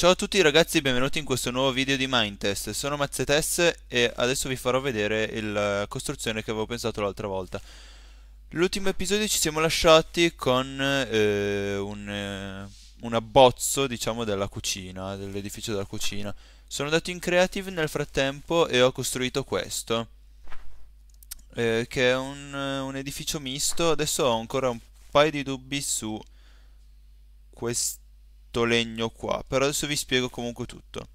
Ciao a tutti ragazzi e benvenuti in questo nuovo video di Mindtest, sono Mazzetes e adesso vi farò vedere la eh, costruzione che avevo pensato l'altra volta. L'ultimo episodio ci siamo lasciati con eh, un, eh, un, abbozzo diciamo della cucina, dell'edificio della cucina. Sono andato in Creative nel frattempo e ho costruito questo, eh, che è un, eh, un edificio misto. Adesso ho ancora un paio di dubbi su questo tutto legno qua, però adesso vi spiego comunque tutto.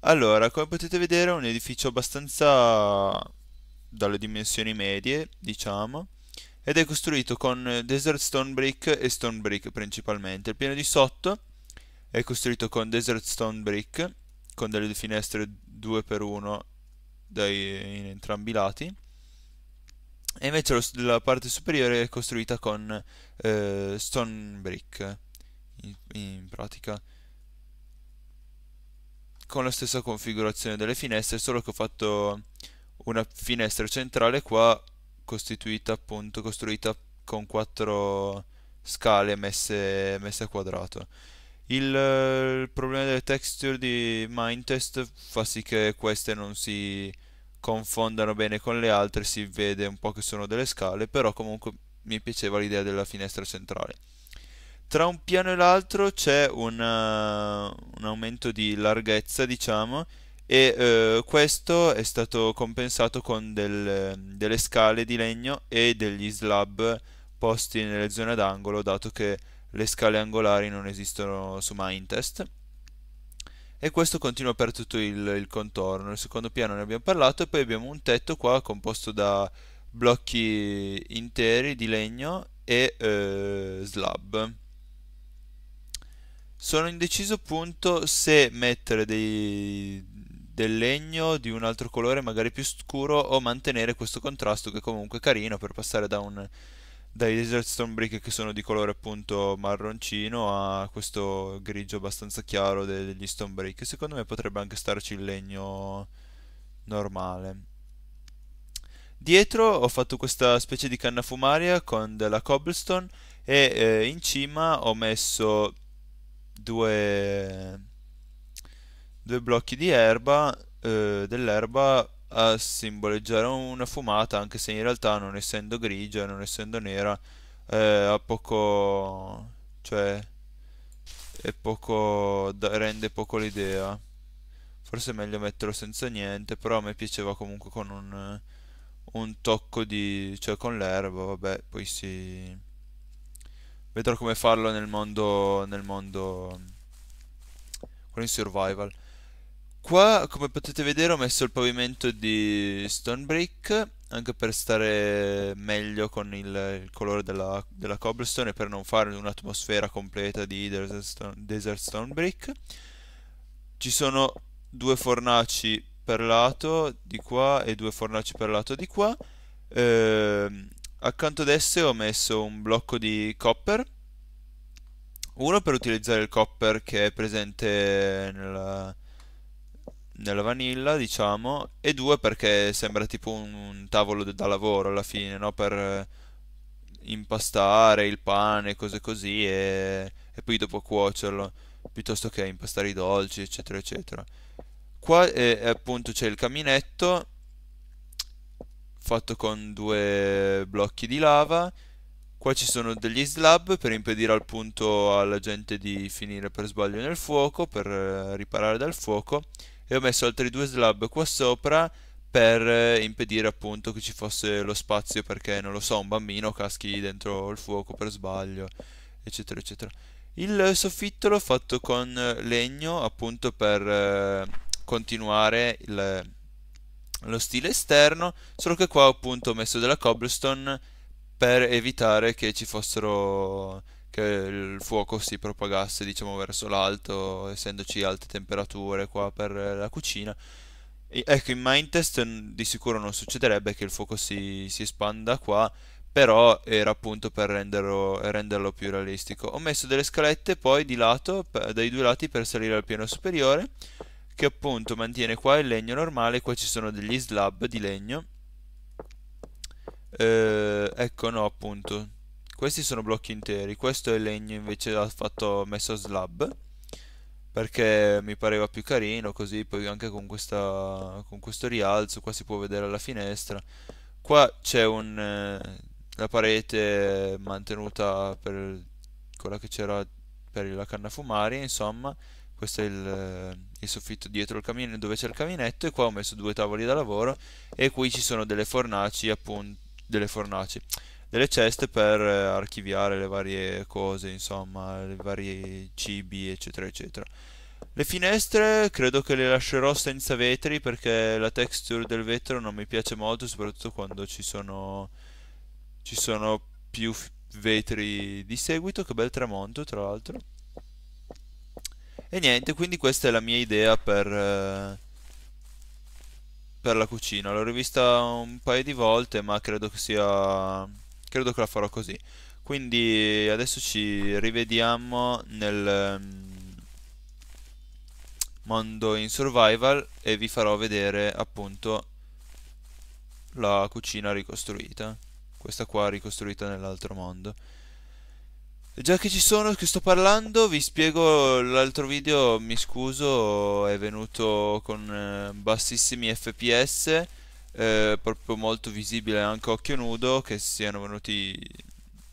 Allora, come potete vedere è un edificio abbastanza dalle dimensioni medie, diciamo, ed è costruito con Desert Stone Brick e Stone Brick principalmente. Il piano di sotto è costruito con Desert Stone Brick, con delle finestre 2x1 dai, in entrambi i lati. E invece la parte superiore è costruita con eh, Stone Brick in, in pratica con la stessa configurazione delle finestre solo che ho fatto una finestra centrale qua costituita appunto costruita con quattro scale messe, messe a quadrato il, il, problema delle texture di Mindtest fa sì che queste non si confondano bene con le altre si vede un po' che sono delle scale però comunque mi piaceva l'idea della finestra centrale tra un piano e l'altro c'è un, uh, un, aumento di larghezza, diciamo, e uh, questo è stato compensato con del, delle scale di legno e degli slab posti nelle zone d'angolo, dato che le scale angolari non esistono su Mindtest. E questo continua per tutto il, il contorno. Il secondo piano ne abbiamo parlato e poi abbiamo un tetto qua composto da blocchi interi di legno e uh, slab. Sono indeciso appunto se mettere dei, del legno di un altro colore magari più scuro o mantenere questo contrasto che è comunque è carino per passare da un, dai Desert Stone Brick che sono di colore appunto marroncino a questo grigio abbastanza chiaro degli Stone Brick. Secondo me potrebbe anche starci il legno normale. Dietro ho fatto questa specie di canna fumaria con della cobblestone e eh, in cima ho messo due, due blocchi di erba, eh, dell'erba a simboleggiare una fumata, anche se in realtà non essendo grigia, non essendo nera, eh, ha poco... cioè... è poco... rende poco l'idea. Forse è meglio metterlo senza niente, però a me piaceva comunque con un, un tocco di... cioè con l'erba, vabbè, poi si... Vedrò come farlo nel mondo... nel mondo... con il survival. Qua, come potete vedere, ho messo il pavimento di stone brick, anche per stare meglio con il, il colore della, della, cobblestone e per non fare un'atmosfera completa di desert stone, desert stone brick. Ci sono due fornaci per lato di qua e due fornaci per lato di qua. Eh, accanto ad esse ho messo un blocco di copper uno per utilizzare il copper che è presente nella, nella vanilla diciamo e due perché sembra tipo un, un tavolo da lavoro alla fine no? per eh, impastare il pane cose così e, e poi dopo cuocerlo piuttosto che impastare i dolci eccetera eccetera qua eh, appunto c'è il caminetto fatto con due blocchi di lava. Qua ci sono degli slab per impedire appunto alla gente di finire per sbaglio nel fuoco, per eh, riparare dal fuoco. E ho messo altri due slab qua sopra per eh, impedire appunto che ci fosse lo spazio perché, non lo so, un bambino caschi dentro il fuoco per sbaglio, eccetera, eccetera. Il soffitto l'ho fatto con legno appunto per eh, continuare il lo stile esterno, solo che qua appunto ho messo della cobblestone per evitare che ci fossero che il fuoco si propagasse diciamo verso l'alto essendoci alte temperature qua per la cucina e, ecco in Mindtest di sicuro non succederebbe che il fuoco si, si espanda qua però era appunto per renderlo, renderlo, più realistico ho messo delle scalette poi di lato dai due lati per salire al piano superiore che appunto mantiene qua il legno normale, qua ci sono degli slab di legno. Eh, ecco no appunto, questi sono blocchi interi, questo è legno invece fatto, messo a slab perché mi pareva più carino così poi anche con, questa, con questo rialzo qua si può vedere alla finestra qua c'è eh, la parete mantenuta per quella che c'era per la canna fumaria insomma questo è il, il soffitto dietro il camino dove c'è il caminetto e qua ho messo due tavoli da lavoro e qui ci sono delle fornaci appunto delle fornaci delle ceste per eh, archiviare le varie cose insomma i vari cibi eccetera eccetera le finestre credo che le lascerò senza vetri perché la texture del vetro non mi piace molto soprattutto quando ci sono ci sono più vetri di seguito che bel tramonto tra l'altro e niente, quindi questa è la mia idea per, eh, per la cucina. L'ho rivista un paio di volte, ma credo che sia... credo che la farò così. Quindi adesso ci rivediamo nel ehm, mondo in survival e vi farò vedere appunto la cucina ricostruita. Questa qua ricostruita nell'altro mondo. Già che ci sono, che sto parlando, vi spiego l'altro video, mi scuso, è venuto con eh, bassissimi FPS, eh, proprio molto visibile anche occhio nudo, che siano venuti,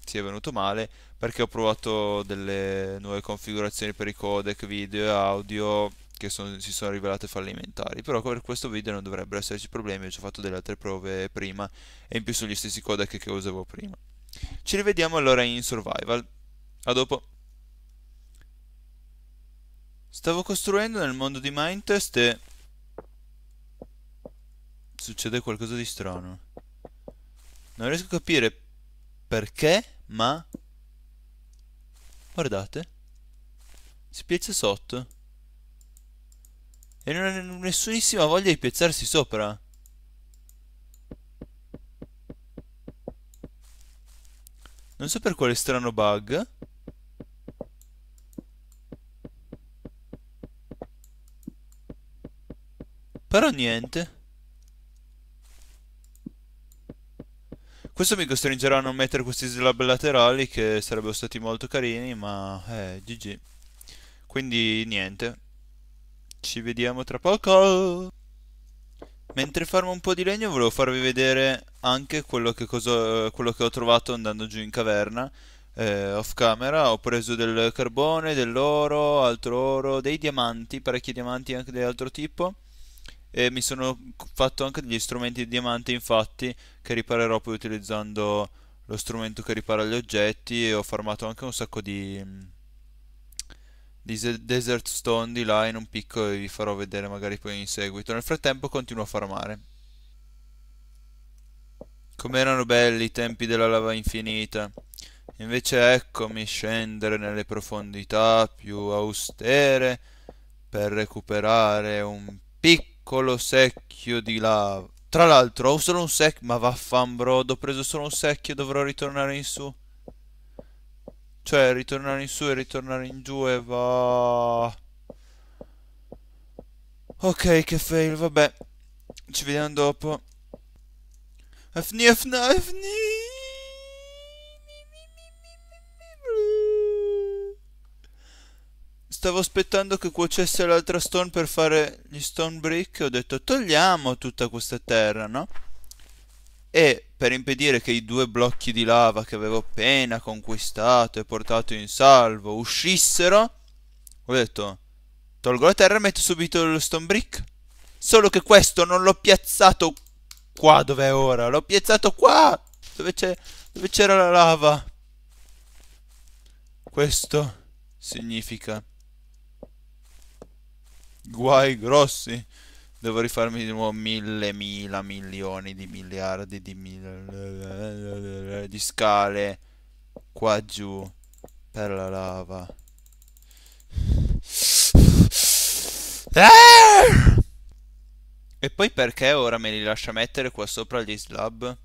sia venuto male, perché ho provato delle nuove configurazioni per i codec video e audio che son, si sono rivelate fallimentari, però per questo video non dovrebbero esserci problemi, ci ho fatto delle altre prove prima e in più sono gli stessi codec che usavo prima. Ci rivediamo allora in Survival. A dopo. Stavo costruendo nel mondo di Mindtest e... Succede qualcosa di strano. Non riesco a capire perché, ma... Guardate. Si piazza sotto. E non ha nessunissima voglia di piazzarsi sopra. Non so per quale strano bug. Però niente. Questo mi costringerà a non mettere questi slab laterali che sarebbero stati molto carini, ma eh, GG. Quindi niente. Ci vediamo tra poco. Mentre farmo un po' di legno volevo farvi vedere anche quello che, cosa, quello che ho trovato andando giù in caverna. Eh, off camera ho preso del carbone, dell'oro, altro oro, dei diamanti, parecchi diamanti anche di altro tipo e mi sono fatto anche degli strumenti di diamante infatti che riparerò poi utilizzando lo strumento che ripara gli oggetti e ho farmato anche un sacco di, di desert stone di là in un picco e vi farò vedere magari poi in seguito nel frattempo continuo a farmare com'erano belli i tempi della lava infinita invece eccomi scendere nelle profondità più austere per recuperare un picco piccolo secchio di lava. Tra l'altro ho solo un secchio. Ma vaffan bro. ho preso solo un secchio, dovrò ritornare in su. Cioè, ritornare in su e ritornare in giù e va... Ok, che fail, vabbè. Ci vediamo dopo. Fni, fni, fni. Stavo aspettando che cuocesse l'altra stone per fare gli stone brick ho detto togliamo tutta questa terra, no? E per impedire che i due blocchi di lava che avevo appena conquistato e portato in salvo uscissero, ho detto tolgo la terra e metto subito lo stone brick. Solo che questo non l'ho piazzato qua dove è ora, l'ho piazzato qua dove c'era la lava. Questo significa guai grossi. Devo rifarmi di nuovo mille, mila, milioni di miliardi di mila, di scale qua giù per la lava. E poi perché ora me li lascia mettere qua sopra gli slab?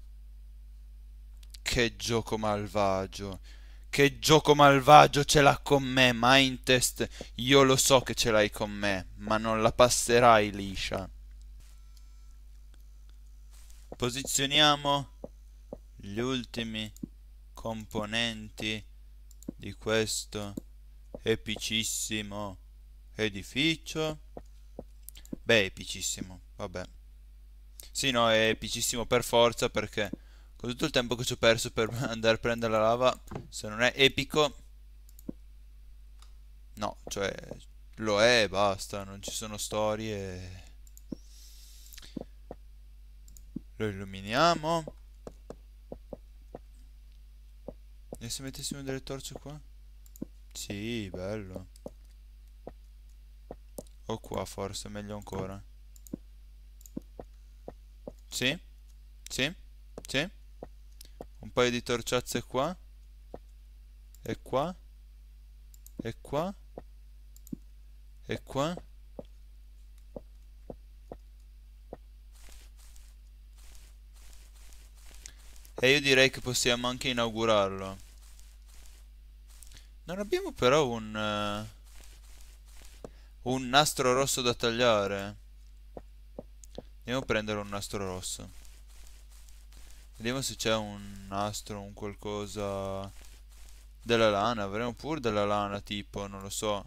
Che gioco malvagio che gioco malvagio ce l'ha con me, Mindtest, io lo so che ce l'hai con me, ma non la passerai liscia. Posizioniamo gli ultimi componenti di questo epicissimo edificio. Beh, epicissimo, vabbè. Sì, no, è epicissimo per forza perché con tutto il tempo che ci ho perso per andare a prendere la lava, se non è epico, no, cioè lo è e basta, non ci sono storie. Lo illuminiamo. E se mettessimo delle torce qua? Sì, bello. O qua forse, meglio ancora. Sì? Sì? Sì? un paio di torciazze qua e qua e qua e qua e io direi che possiamo anche inaugurarlo non abbiamo però un uh, un nastro rosso da tagliare andiamo a prendere un nastro rosso Vediamo se c'è un nastro, un qualcosa... Della lana, avremo pure della lana tipo, non lo so.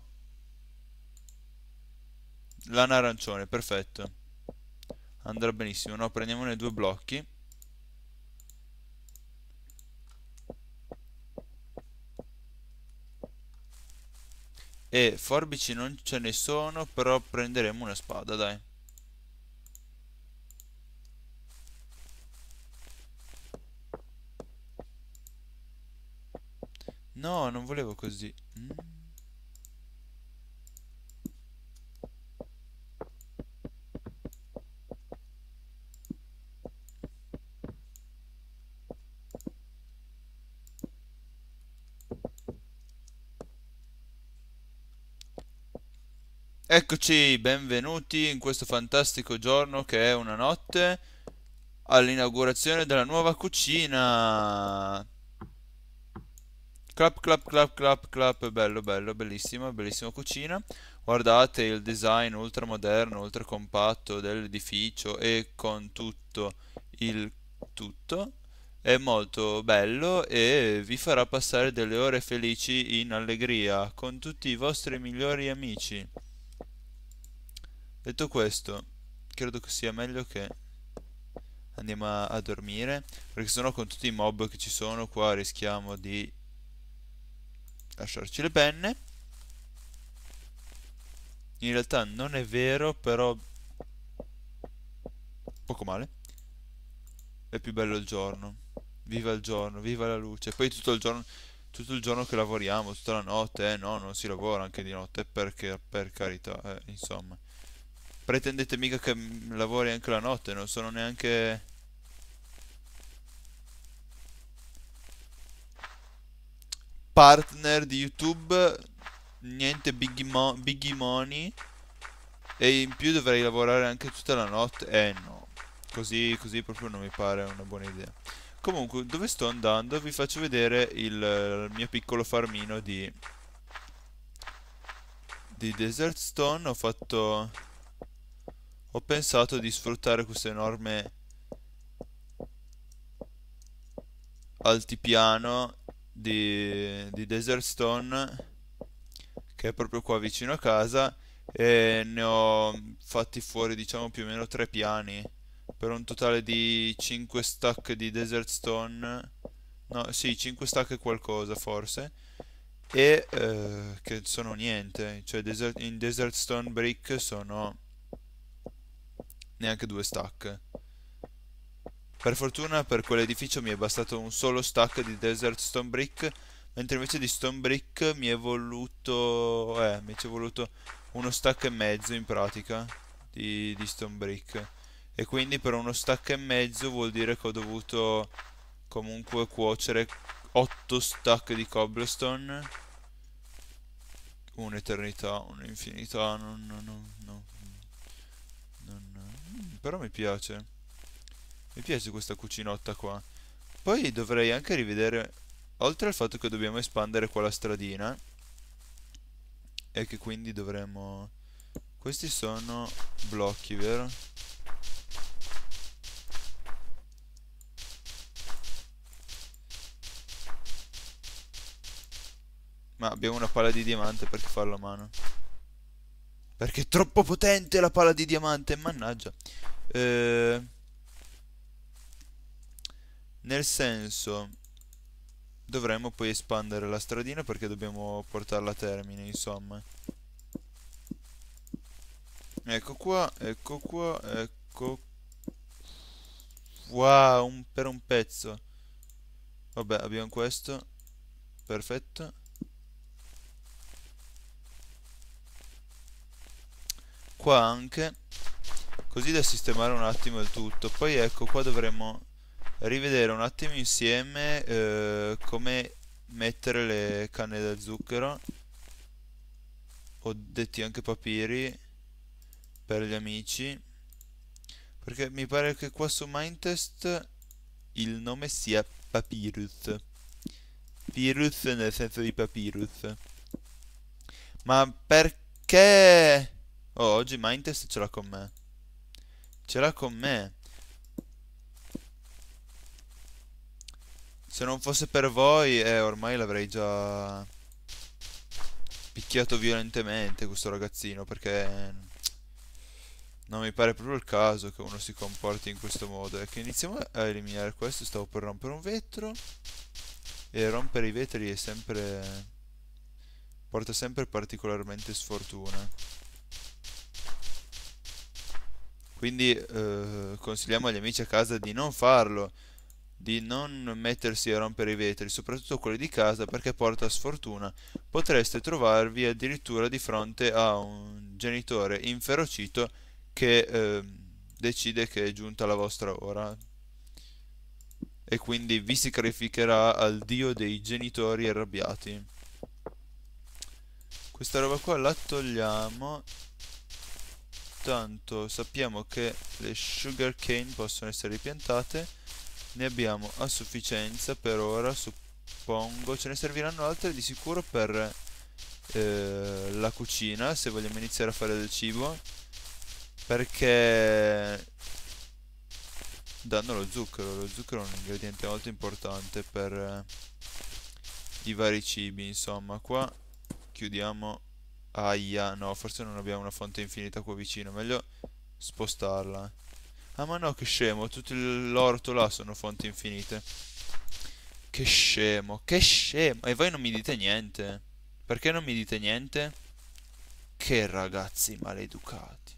Lana arancione, perfetto. Andrà benissimo, no? Prendiamone due blocchi. E forbici non ce ne sono, però prenderemo una spada, dai. No, non volevo così. Mm. Eccoci, benvenuti in questo fantastico giorno che è una notte all'inaugurazione della nuova cucina clap clap clap clap clap bello bello bellissima bellissima cucina guardate il design ultra moderno ultra compatto dell'edificio e con tutto il tutto è molto bello e vi farà passare delle ore felici in allegria con tutti i vostri migliori amici detto questo credo che sia meglio che andiamo a, a dormire perché sennò con tutti i mob che ci sono qua rischiamo di lasciarci le penne in realtà non è vero però poco male è più bello il giorno viva il giorno viva la luce poi tutto il giorno tutto il giorno che lavoriamo tutta la notte eh no non si lavora anche di notte perché per carità eh, insomma pretendete mica che lavori anche la notte non sono neanche partner di YouTube, niente big mo money. E in più dovrei lavorare anche tutta la notte. Eh no, così, così proprio non mi pare una buona idea. Comunque, dove sto andando? Vi faccio vedere il, il mio piccolo farmino di... Di Desert Stone ho fatto... Ho pensato di sfruttare questo enorme altipiano di, di Desert Stone che è proprio qua vicino a casa e ne ho fatti fuori diciamo più o meno tre piani per un totale di 5 stack di Desert Stone no sì 5 stack e qualcosa forse e eh, che sono niente cioè desert, in Desert Stone Brick sono neanche due stack per fortuna per quell'edificio mi è bastato un solo stack di Desert Stone Brick, mentre invece di Stone Brick mi è voluto, eh, mi ci è voluto uno stack e mezzo in pratica di, di Stone Brick. E quindi per uno stack e mezzo vuol dire che ho dovuto comunque cuocere 8 stack di cobblestone. Un'eternità, un'infinità, no, no, no, no. no, no. Mm, però mi piace. Mi piace questa cucinotta qua. Poi dovrei anche rivedere, oltre al fatto che dobbiamo espandere qua la stradina, e che quindi dovremmo... Questi sono blocchi, vero? Ma abbiamo una pala di diamante perché farlo a mano. Perché è troppo potente la pala di diamante, mannaggia. Ehm nel senso dovremmo poi espandere la stradina perché dobbiamo portarla a termine insomma ecco qua ecco qua ecco wow, un, per un pezzo vabbè abbiamo questo perfetto qua anche così da sistemare un attimo il tutto poi ecco qua dovremmo rivedere un attimo insieme eh, come mettere le canne da zucchero ho detti anche papiri per gli amici perché mi pare che qua su Mindtest il nome sia Papyrus Virus nel senso di papyrus Ma perché... Oh, oggi Mindtest ce l'ha con me Ce l'ha con me Se non fosse per voi, eh, ormai l'avrei già picchiato violentemente questo ragazzino, perché non mi pare proprio il caso che uno si comporti in questo modo. Ecco, iniziamo a eliminare questo, stavo per rompere un vetro, e rompere i vetri è sempre... porta sempre particolarmente sfortuna. Quindi eh, consigliamo agli amici a casa di non farlo di non mettersi a rompere i vetri, soprattutto quelli di casa, perché porta sfortuna. Potreste trovarvi addirittura di fronte a un genitore inferocito che eh, decide che è giunta la vostra ora e quindi vi sacrificherà al dio dei genitori arrabbiati. Questa roba qua la togliamo tanto sappiamo che le sugarcane possono essere piantate ne abbiamo a sufficienza per ora, suppongo. Ce ne serviranno altre di sicuro per eh, la cucina, se vogliamo iniziare a fare del cibo. Perché danno lo zucchero. Lo zucchero è un ingrediente molto importante per eh, i vari cibi, insomma. Qua chiudiamo... Aia, no, forse non abbiamo una fonte infinita qua vicino. Meglio spostarla. Ah ma no che scemo, tutto l'orto là sono fonti infinite. Che scemo, che scemo. E voi non mi dite niente. Perché non mi dite niente? Che ragazzi maleducati.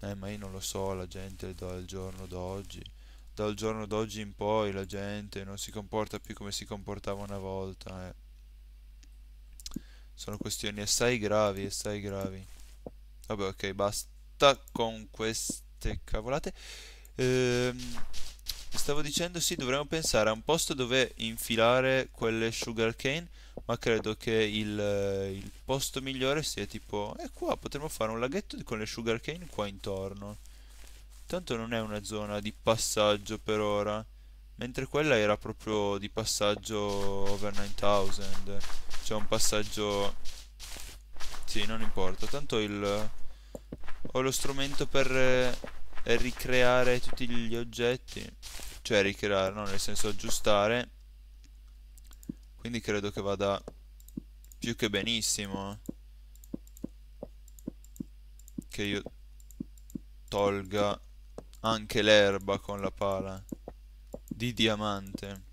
Eh ma io non lo so, la gente dal giorno d'oggi. Dal giorno d'oggi in poi la gente non si comporta più come si comportava una volta. Eh. Sono questioni assai gravi, assai gravi. Vabbè ok, basta con questo queste cavolate. Ehm, stavo dicendo sì, dovremmo pensare a un posto dove infilare quelle sugarcane, ma credo che il, eh, il posto migliore sia tipo... E eh, qua potremmo fare un laghetto con le sugarcane qua intorno. Tanto non è una zona di passaggio per ora. Mentre quella era proprio di passaggio over 9000. Cioè un passaggio... Sì, non importa. Tanto il ho lo strumento per eh, ricreare tutti gli oggetti. Cioè ricreare, no? Nel senso aggiustare. Quindi credo che vada più che benissimo. Eh. Che io tolga anche l'erba con la pala di diamante.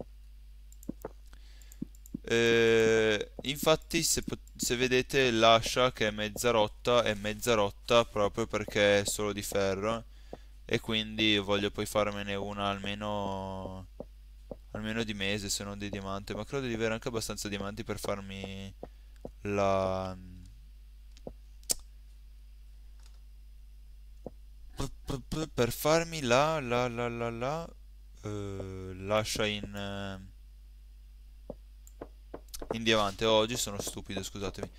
Eh, infatti se, se, vedete l'ascia che è mezza rotta è mezza rotta proprio perché è solo di ferro e quindi voglio poi farmene una almeno, almeno di mese se non di diamante ma credo di avere anche abbastanza diamanti per farmi la per farmi la la la la la uh, lascia in uh, in diamante oh, oggi sono stupido scusatemi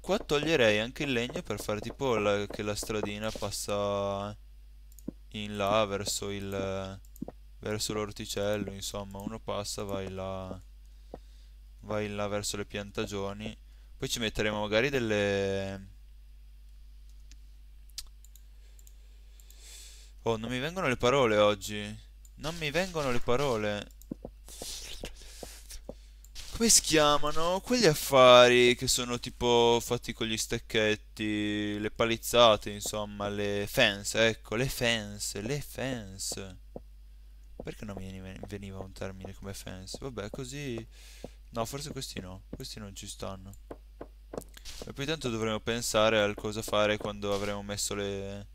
qua toglierei anche il legno per fare tipo la, che la stradina passa in là verso il verso l'orticello insomma uno passa vai là vai là verso le piantagioni poi ci metteremo magari delle oh non mi vengono le parole oggi non mi vengono le parole come si chiamano? Quegli affari che sono tipo fatti con gli stecchetti, le palizzate, insomma, le fence, ecco, le fence, le fence. Perché non mi veniva un termine come fence? Vabbè, così... No, forse questi no, questi non ci stanno. E poi tanto dovremmo pensare al cosa fare quando avremo messo le...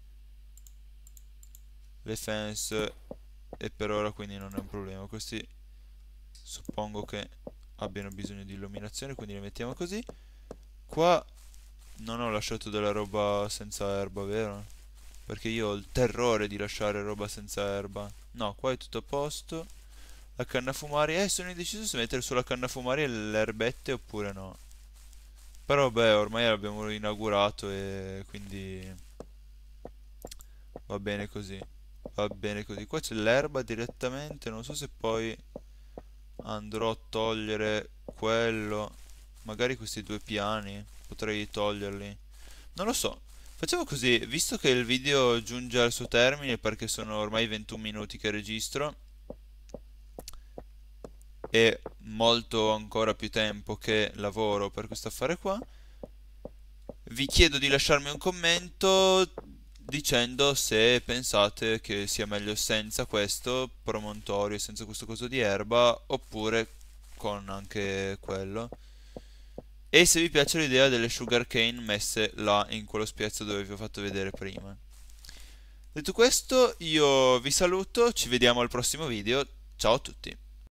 le fence. E per ora quindi non è un problema, questi... Suppongo che abbiano bisogno di illuminazione quindi le mettiamo così qua non ho lasciato della roba senza erba vero? perché io ho il terrore di lasciare roba senza erba no qua è tutto a posto la canna fumaria eh sono indeciso se mettere sulla la canna fumaria le erbette oppure no però beh ormai l'abbiamo inaugurato e quindi va bene così va bene così qua c'è l'erba direttamente non so se poi andrò a togliere quello magari questi due piani potrei toglierli non lo so facciamo così visto che il video giunge al suo termine perché sono ormai 21 minuti che registro e molto ancora più tempo che lavoro per questo affare qua vi chiedo di lasciarmi un commento dicendo se pensate che sia meglio senza questo promontorio, senza questo coso di erba, oppure con anche quello. E se vi piace l'idea delle sugar cane messe là in quello spiazzo dove vi ho fatto vedere prima. Detto questo, io vi saluto, ci vediamo al prossimo video, ciao a tutti!